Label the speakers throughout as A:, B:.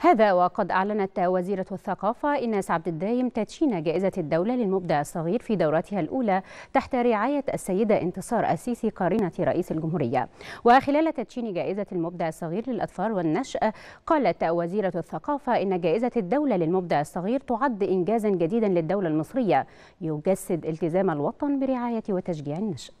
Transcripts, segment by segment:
A: هذا وقد أعلنت وزيرة الثقافة إناس عبد الدايم تدشين جائزة الدولة للمبدع الصغير في دورتها الأولى تحت رعاية السيدة انتصار السيسي قرينة رئيس الجمهورية وخلال تدشين جائزة المبدع الصغير للأطفال والنشأ قالت وزيرة الثقافة إن جائزة الدولة للمبدع الصغير تعد إنجازا جديدا للدولة المصرية يجسد التزام الوطن برعاية وتشجيع النشأ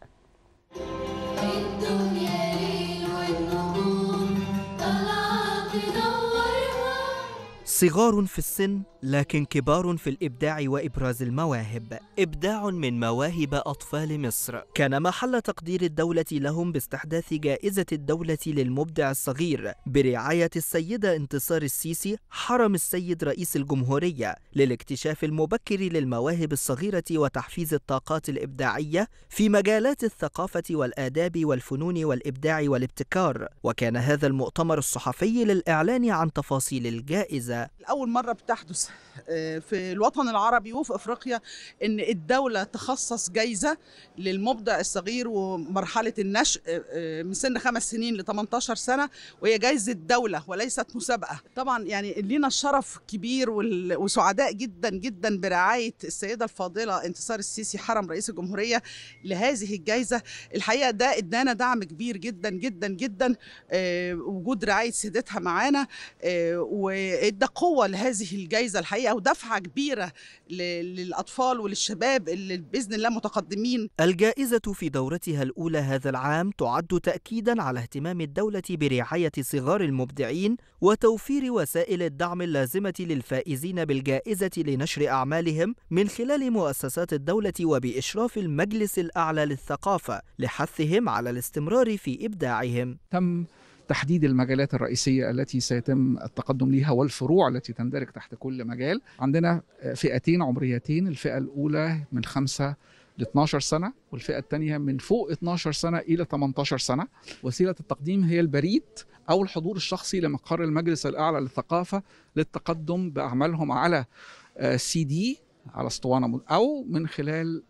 B: صغار في السن لكن كبار في الابداع وابراز المواهب ابداع من مواهب اطفال مصر كان محل تقدير الدوله لهم باستحداث جائزه الدوله للمبدع الصغير برعايه السيده انتصار السيسي حرم السيد رئيس الجمهوريه للاكتشاف المبكر للمواهب الصغيره وتحفيز الطاقات الابداعيه في مجالات الثقافه والاداب والفنون والابداع والابتكار وكان هذا المؤتمر الصحفي للاعلان عن تفاصيل الجائزه
A: اول مره بتحدث آه، في الوطن العربي وفي افريقيا ان الدوله تخصص جايزه للمبدع الصغير ومرحله النشء آه، آه، من سن خمس سنين ل 18 سنه وهي جايزه دوله وليست مسابقه طبعا يعني لينا الشرف كبير وسعداء جدا جدا برعايه السيده الفاضله انتصار السيسي حرم رئيس الجمهوريه لهذه الجايزه الحقيقه ده ادانا دعم كبير جدا جدا جدا وجود رعايه سيدتها معانا وادى قوه لهذه الجائزه الحقيقه ودفعه كبيره للاطفال وللشباب اللي باذن الله متقدمين.
B: الجائزه في دورتها الاولى هذا العام تعد تاكيدا على اهتمام الدوله برعايه صغار المبدعين وتوفير وسائل الدعم اللازمه للفائزين بالجائزه لنشر اعمالهم من خلال مؤسسات الدوله وباشراف المجلس الاعلى للثقافه لحثهم على الاستمرار في ابداعهم.
C: تم تحديد المجالات الرئيسيه التي سيتم التقدم ليها والفروع التي تندرج تحت كل مجال عندنا آه، فئتين عمريتين الفئه الاولى من 5 ل 12 سنه والفئه الثانيه من فوق 12 سنه الى 18 سنه وسيله التقديم هي البريد او الحضور الشخصي لمقر المجلس الاعلى للثقافه للتقدم باعمالهم على آه، سي دي على اسطوانه او من خلال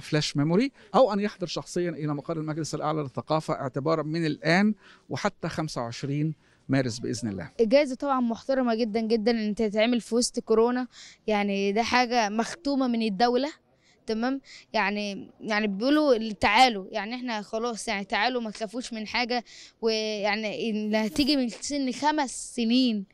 C: فلاش آه، ميموري او ان يحضر شخصيا الى مقر المجلس الاعلى للثقافه اعتبارا من الان وحتى 25 مارس باذن الله
D: الجائزه طبعا محترمه جدا جدا ان تتعمل في وسط كورونا يعني ده حاجه مختومه من الدوله تمام يعني يعني بيقولوا تعالوا يعني احنا خلاص يعني تعالوا ما تخافوش من حاجه ويعني انها هتيجي من سن خمس سنين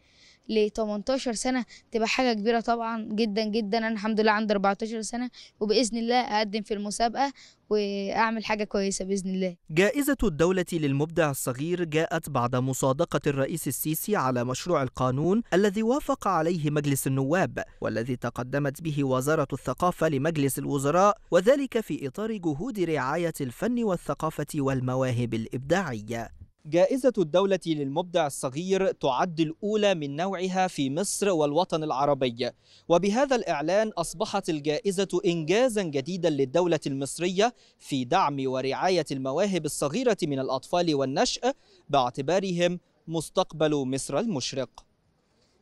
D: ل 18 سنه تبقى حاجه كبيره طبعا جدا جدا انا الحمد لله عندي 14 سنه وباذن الله اقدم في المسابقه واعمل حاجه كويسه باذن الله.
B: جائزه الدوله للمبدع الصغير جاءت بعد مصادقه الرئيس السيسي على مشروع القانون الذي وافق عليه مجلس النواب والذي تقدمت به وزاره الثقافه لمجلس الوزراء وذلك في اطار جهود رعايه الفن والثقافه والمواهب الابداعيه. جائزة الدولة للمبدع الصغير تعد الأولى من نوعها في مصر والوطن العربي وبهذا الإعلان أصبحت الجائزة إنجازا جديدا للدولة المصرية في دعم ورعاية المواهب الصغيرة من الأطفال والنشأ باعتبارهم مستقبل مصر المشرق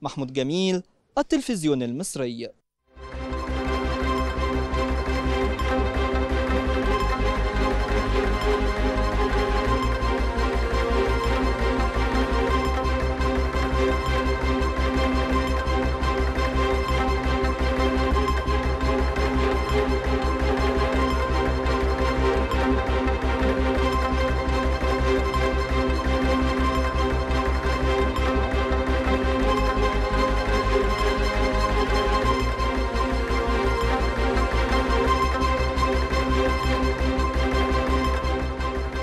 B: محمود جميل التلفزيون المصري